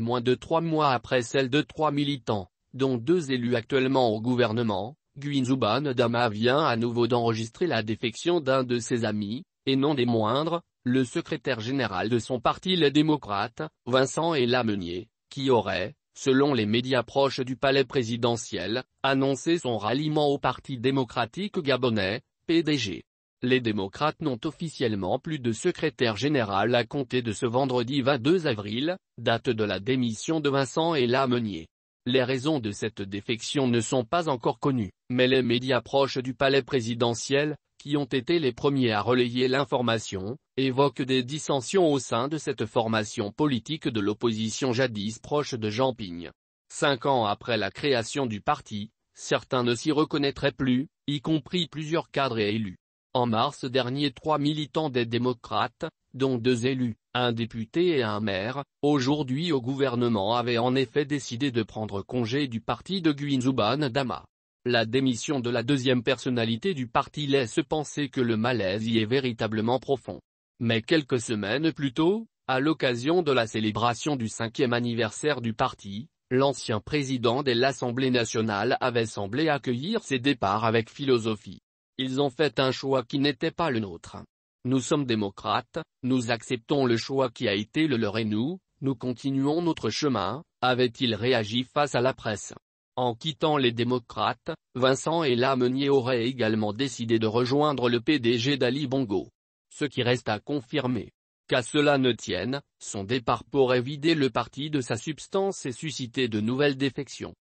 Moins de trois mois après celle de trois militants, dont deux élus actuellement au gouvernement, Guinzouban Dama vient à nouveau d'enregistrer la défection d'un de ses amis, et non des moindres, le secrétaire général de son parti Les Démocrates, Vincent l'ameunier, qui aurait, selon les médias proches du palais présidentiel, annoncé son ralliement au Parti démocratique gabonais, PDG les démocrates n'ont officiellement plus de secrétaire général à compter de ce vendredi 22 avril, date de la démission de Vincent et Meunier. Les raisons de cette défection ne sont pas encore connues, mais les médias proches du palais présidentiel, qui ont été les premiers à relayer l'information, évoquent des dissensions au sein de cette formation politique de l'opposition jadis proche de Jean Pigne. Cinq ans après la création du parti, certains ne s'y reconnaîtraient plus, y compris plusieurs cadres et élus. En mars dernier trois militants des démocrates, dont deux élus, un député et un maire, aujourd'hui au gouvernement avaient en effet décidé de prendre congé du parti de Guinzouban Dama. La démission de la deuxième personnalité du parti laisse penser que le malaise y est véritablement profond. Mais quelques semaines plus tôt, à l'occasion de la célébration du cinquième anniversaire du parti, l'ancien président de l'Assemblée nationale avait semblé accueillir ses départs avec philosophie. Ils ont fait un choix qui n'était pas le nôtre. Nous sommes démocrates, nous acceptons le choix qui a été le leur et nous, nous continuons notre chemin, avait-il réagi face à la presse. En quittant les démocrates, Vincent et Lamenier auraient également décidé de rejoindre le PDG d'Ali Bongo. Ce qui reste à confirmer. Qu'à cela ne tienne, son départ pourrait vider le parti de sa substance et susciter de nouvelles défections.